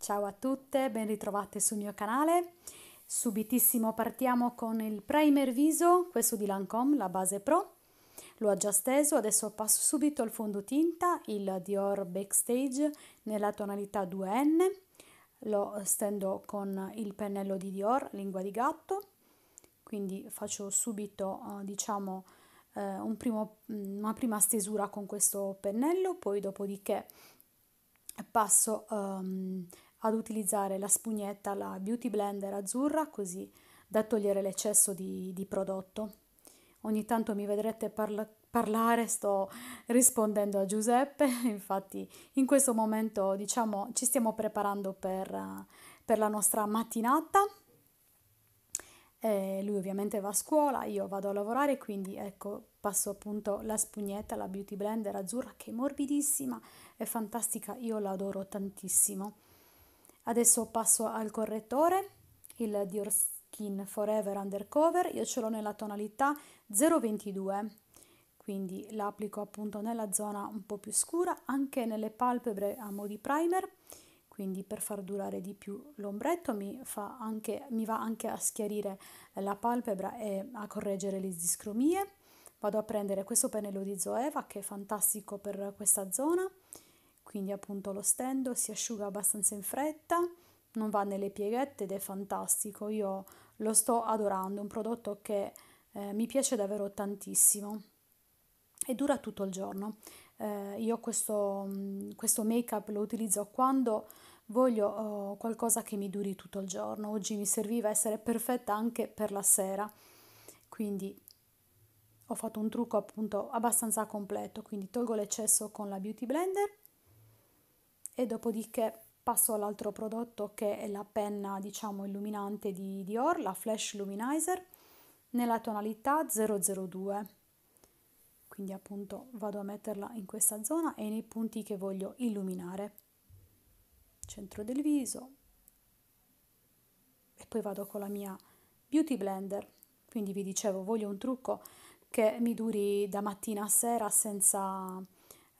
Ciao a tutte, ben ritrovate sul mio canale. Subitissimo partiamo con il primer viso, questo di Lancome, la base Pro. L'ho già steso, adesso passo subito al fondotinta, il Dior Backstage nella tonalità 2N. Lo stendo con il pennello di Dior, lingua di gatto. Quindi faccio subito, eh, diciamo, eh, un primo, mm, una prima stesura con questo pennello, poi dopodiché passo um, ad utilizzare la spugnetta, la beauty blender azzurra, così da togliere l'eccesso di, di prodotto. Ogni tanto mi vedrete parla- parlare, sto rispondendo a Giuseppe, infatti in questo momento diciamo ci stiamo preparando per, per la nostra mattinata. E lui ovviamente va a scuola, io vado a lavorare, quindi ecco, passo appunto la spugnetta, la beauty blender azzurra che è morbidissima, è fantastica, io la adoro tantissimo. Adesso passo al correttore, il Dior Skin Forever Undercover, io ce l'ho nella tonalità 022, quindi l'applico appunto nella zona un po' più scura, anche nelle palpebre a mo' di primer, quindi per far durare di più l'ombretto mi, mi va anche a schiarire la palpebra e a correggere le discromie. Vado a prendere questo pennello di Zoeva che è fantastico per questa zona quindi appunto lo stendo si asciuga abbastanza in fretta, non va nelle pieghette ed è fantastico, io lo sto adorando, è un prodotto che eh, mi piace davvero tantissimo e dura tutto il giorno. Eh, io questo, mm, questo make-up lo utilizzo quando voglio oh, qualcosa che mi duri tutto il giorno, oggi mi serviva essere perfetta anche per la sera, quindi ho fatto un trucco appunto abbastanza completo, quindi tolgo l'eccesso con la Beauty Blender, e dopodiché passo all'altro prodotto che è la penna diciamo illuminante di Dior, la Flash Luminizer nella tonalità 002 quindi appunto vado a metterla in questa zona e nei punti che voglio illuminare centro del viso e poi vado con la mia beauty blender quindi vi dicevo voglio un trucco che mi duri da mattina a sera senza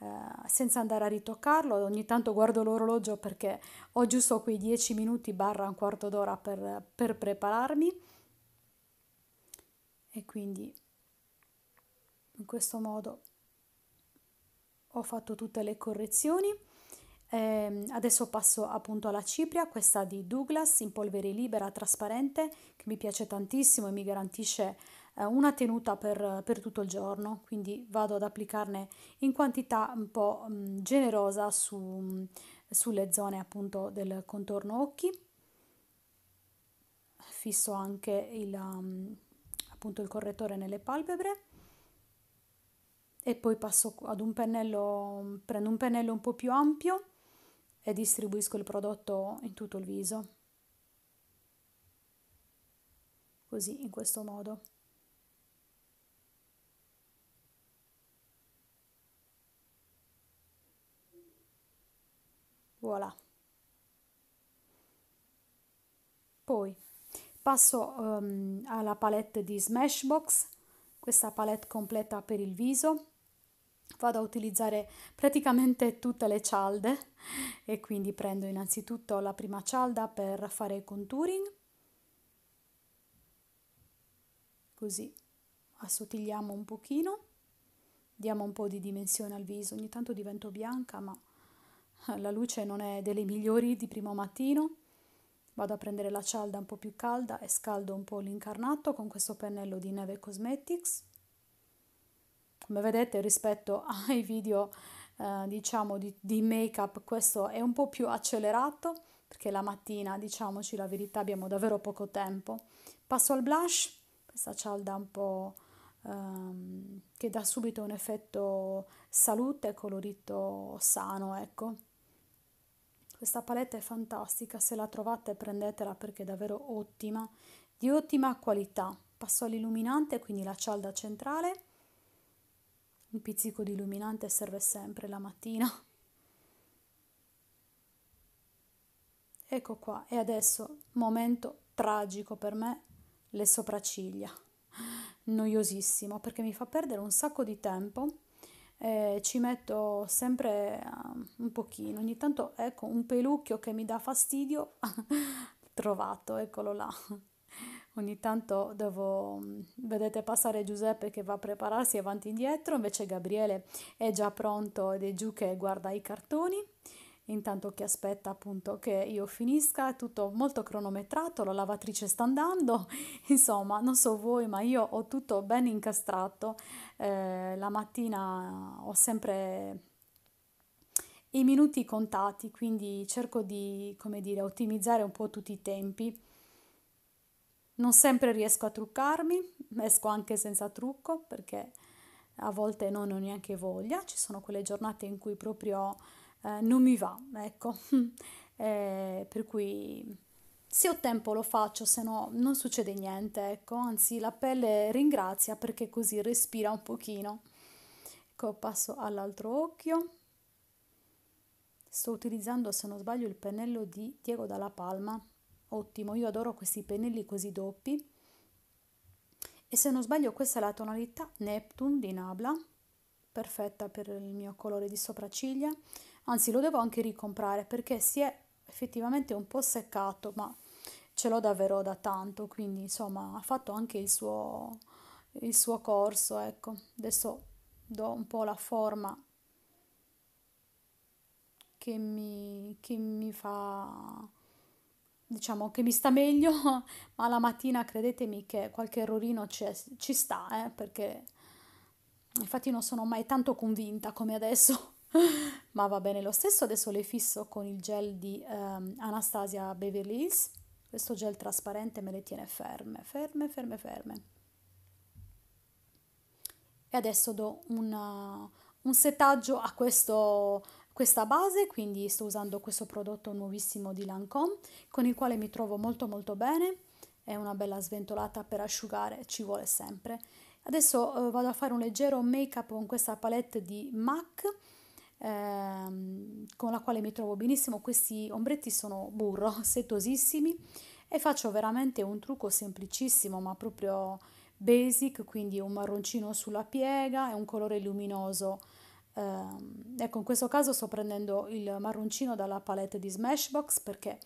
eh, senza andare a ritoccarlo. Ogni tanto guardo l'orologio perché ho giusto quei 10 minuti barra un quarto d'ora per, per prepararmi. E quindi in questo modo ho fatto tutte le correzioni. Eh, adesso passo appunto alla cipria, questa di Douglas in polvere libera trasparente che mi piace tantissimo e mi garantisce eh, una tenuta per, per, tutto il giorno, quindi vado ad applicarne in quantità un po' mh, mm, generosa su, mh, mm, sulle zone appunto del contorno occhi. Fisso anche il, mm, appunto il correttore nelle palpebre e poi passo ad un pennello, prendo un pennello un po' più ampio e distribuisco il prodotto in tutto il viso. Così, in questo modo. Poi passo um, alla palette di Smashbox, questa palette completa per il viso. Vado a utilizzare praticamente tutte le cialde e quindi prendo innanzitutto la prima cialda per fare il contouring. Così assottigliamo un pochino, diamo un po' di dimensione al viso. Ogni tanto divento bianca, ma la luce non è delle migliori di primo mattino. Vado a prendere la cialda un po' più calda e scaldo un po' l'incarnato con questo pennello di Neve Cosmetics. Come vedete rispetto ai video eh, diciamo di, di make up questo è un po' più accelerato perché la mattina diciamoci la verità abbiamo davvero poco tempo. Passo al blush, questa cialda un po' ehm, che dà subito un effetto salute colorito sano ecco. Questa paletta è fantastica, se la trovate prendetela perché è davvero ottima, di ottima qualità. Passo all'illuminante, quindi la cialda centrale. Un pizzico di illuminante serve sempre la mattina. Ecco qua, e adesso, momento tragico per me, le sopracciglia. Noiosissimo, perché mi fa perdere un sacco di tempo eh, ci metto sempre ehm, un pochino, ogni tanto ecco un pelucchio che mi dà fastidio, trovato, eccolo là. Ogni tanto devo, mm, vedete passare Giuseppe che va a prepararsi avanti e indietro, invece Gabriele è già pronto ed è giù che guarda i cartoni intanto che aspetta appunto che io finisca, è tutto molto cronometrato, la lavatrice sta andando, insomma non so voi ma io ho tutto ben incastrato, eh, la mattina ho sempre i minuti contati, quindi cerco di, come dire, ottimizzare un po' tutti i tempi. Non sempre riesco a truccarmi, esco anche senza trucco perché a volte non ho neanche voglia, ci sono quelle giornate in cui proprio eh, non mi va, ecco. eh, per cui se ho tempo lo faccio, se no non succede niente, ecco. Anzi, la pelle ringrazia perché così respira un pochino. Ecco, passo all'altro occhio. Sto utilizzando, se non sbaglio, il pennello di Diego Dalla Palma. Ottimo, io adoro questi pennelli così doppi. E se non sbaglio, questa è la tonalità Neptune di Nabla, perfetta per il mio colore di sopracciglia anzi lo devo anche ricomprare perché si è effettivamente un po' seccato, ma ce l'ho davvero da tanto, quindi insomma ha fatto anche il suo, il suo corso, ecco. Adesso do un po' la forma che mi, che mi fa diciamo che mi sta meglio, ma la mattina credetemi che qualche errorino ci sta, eh, perché infatti non sono mai tanto convinta come adesso. ma va bene lo stesso. Adesso le fisso con il gel di um, Anastasia Beverly Hills. Questo gel trasparente me le tiene ferme, ferme, ferme, ferme. E adesso do una, un settaggio a questo, questa base, quindi sto usando questo prodotto nuovissimo di Lancome, con il quale mi trovo molto molto bene. È una bella sventolata per asciugare, ci vuole sempre. Adesso eh, vado a fare un leggero make-up con questa palette di MAC ehm, con la quale mi trovo benissimo. Questi ombretti sono burro, setosissimi e faccio veramente un trucco semplicissimo ma proprio basic, quindi un marroncino sulla piega e un colore luminoso. Ehm, ecco, in questo caso sto prendendo il marroncino dalla palette di Smashbox perché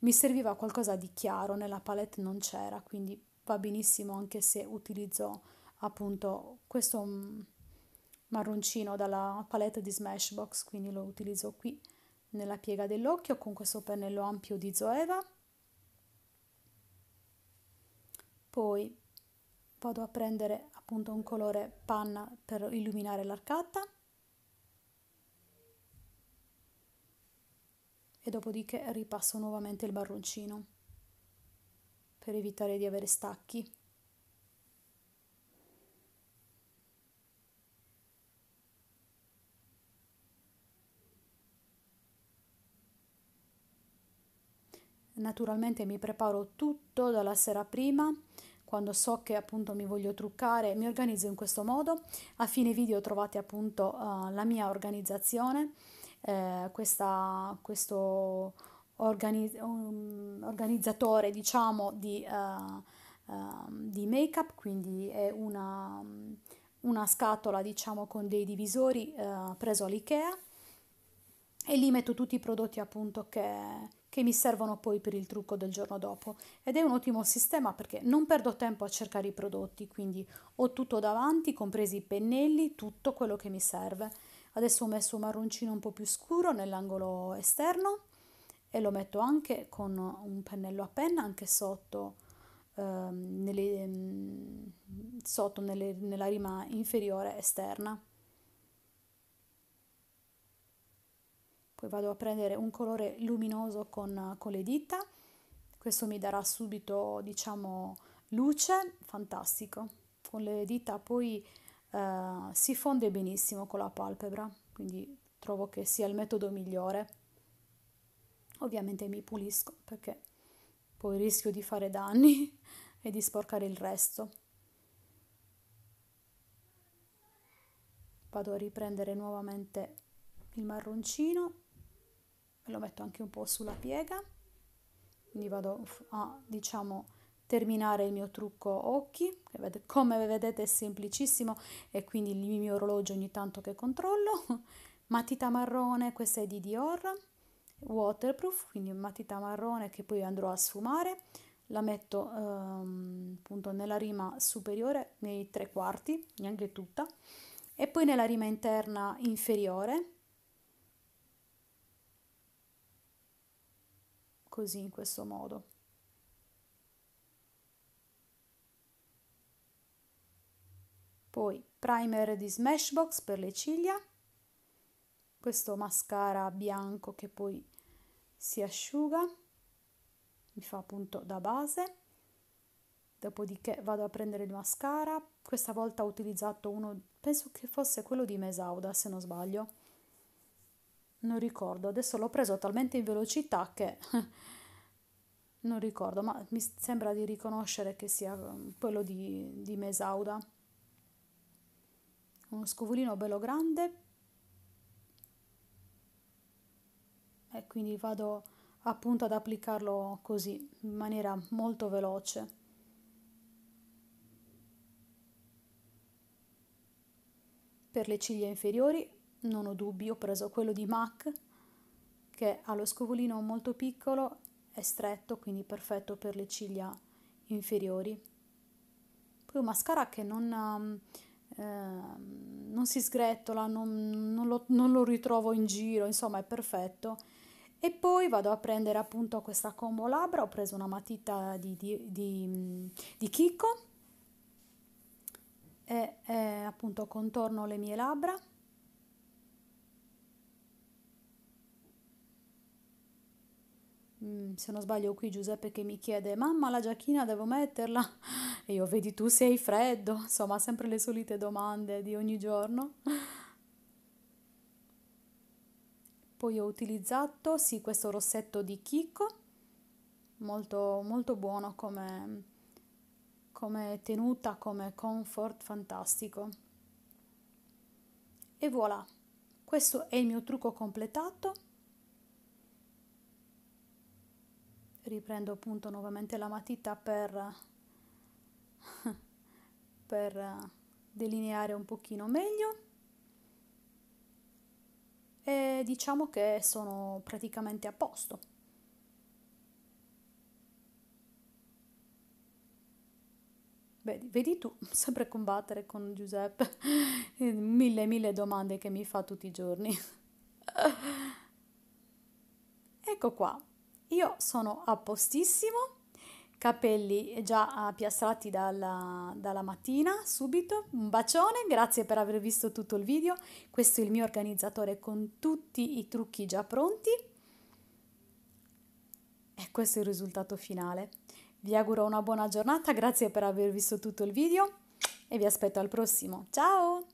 mi serviva qualcosa di chiaro, nella palette non c'era, quindi va benissimo anche se utilizzo appunto questo mm, marroncino dalla palette di Smashbox, quindi lo utilizzo qui nella piega dell'occhio con questo pennello ampio di Zoeva. Poi vado a prendere appunto un colore panna per illuminare l'arcata. e dopodiché ripasso nuovamente il marroncino per evitare di avere stacchi. naturalmente mi preparo tutto dalla sera prima quando so che appunto mi voglio truccare mi organizzo in questo modo a fine video trovate appunto uh, la mia organizzazione eh, questa, questo organiz- um, organizzatore diciamo di, uh, uh, di make up quindi è una, una, scatola diciamo con dei divisori eh, preso all'Ikea e lì metto tutti i prodotti appunto che, che mi servono poi per il trucco del giorno dopo ed è un ottimo sistema perché non perdo tempo a cercare i prodotti quindi ho tutto davanti compresi i pennelli tutto quello che mi serve adesso ho messo un marroncino un po più scuro nell'angolo esterno e lo metto anche con un pennello a penna anche sotto, ehm, nelle, ehm, sotto nelle, nella rima inferiore esterna poi vado a prendere un colore luminoso con, con le dita, questo mi darà subito diciamo luce, fantastico, con le dita poi eh, si fonde benissimo con la palpebra, quindi trovo che sia il metodo migliore. Ovviamente mi pulisco perché poi rischio di fare danni e di sporcare il resto. Vado a riprendere nuovamente il marroncino ve lo metto anche un po' sulla piega quindi vado a diciamo terminare il mio trucco occhi come vedete è semplicissimo e quindi il mio orologio ogni tanto che controllo matita marrone questa è di Dior waterproof quindi matita marrone che poi andrò a sfumare la metto ehm, appunto nella rima superiore nei tre quarti neanche tutta e poi nella rima interna inferiore così in questo modo. Poi primer di Smashbox per le ciglia, questo mascara bianco che poi si asciuga, mi fa appunto da base. Dopodiché vado a prendere il mascara, questa volta ho utilizzato uno, penso che fosse quello di Mesauda se non sbaglio non ricordo, adesso l'ho preso talmente in velocità che non ricordo, ma mi sembra di riconoscere che sia um, quello di, di Mesauda. Uno scovolino bello grande. E quindi vado appunto ad applicarlo così, in maniera molto veloce. Per le ciglia inferiori non ho dubbi, ho preso quello di MAC che ha lo scovolino molto piccolo e stretto, quindi perfetto per le ciglia inferiori. Poi un mascara che non, eh, non si sgretola, non, non, lo, non lo ritrovo in giro, insomma è perfetto. E poi vado a prendere appunto questa combo labbra, ho preso una matita di, di, di, di chicco e eh, appunto contorno le mie labbra. Mm, se non sbaglio qui Giuseppe che mi chiede mamma la giacchina devo metterla e io vedi tu sei freddo insomma sempre le solite domande di ogni giorno poi ho utilizzato sì questo rossetto di chicco molto molto buono come, come tenuta come comfort fantastico e voilà questo è il mio trucco completato riprendo appunto nuovamente la matita per, per delineare un pochino meglio e diciamo che sono praticamente a posto. Vedi, vedi tu, sempre combattere con Giuseppe, mille mille domande che mi fa tutti i giorni. ecco qua, io sono a postissimo, capelli già ah, piastrati dalla, dalla mattina, subito. Un bacione, grazie per aver visto tutto il video. Questo è il mio organizzatore con tutti i trucchi già pronti. E questo è il risultato finale. Vi auguro una buona giornata, grazie per aver visto tutto il video e vi aspetto al prossimo. Ciao!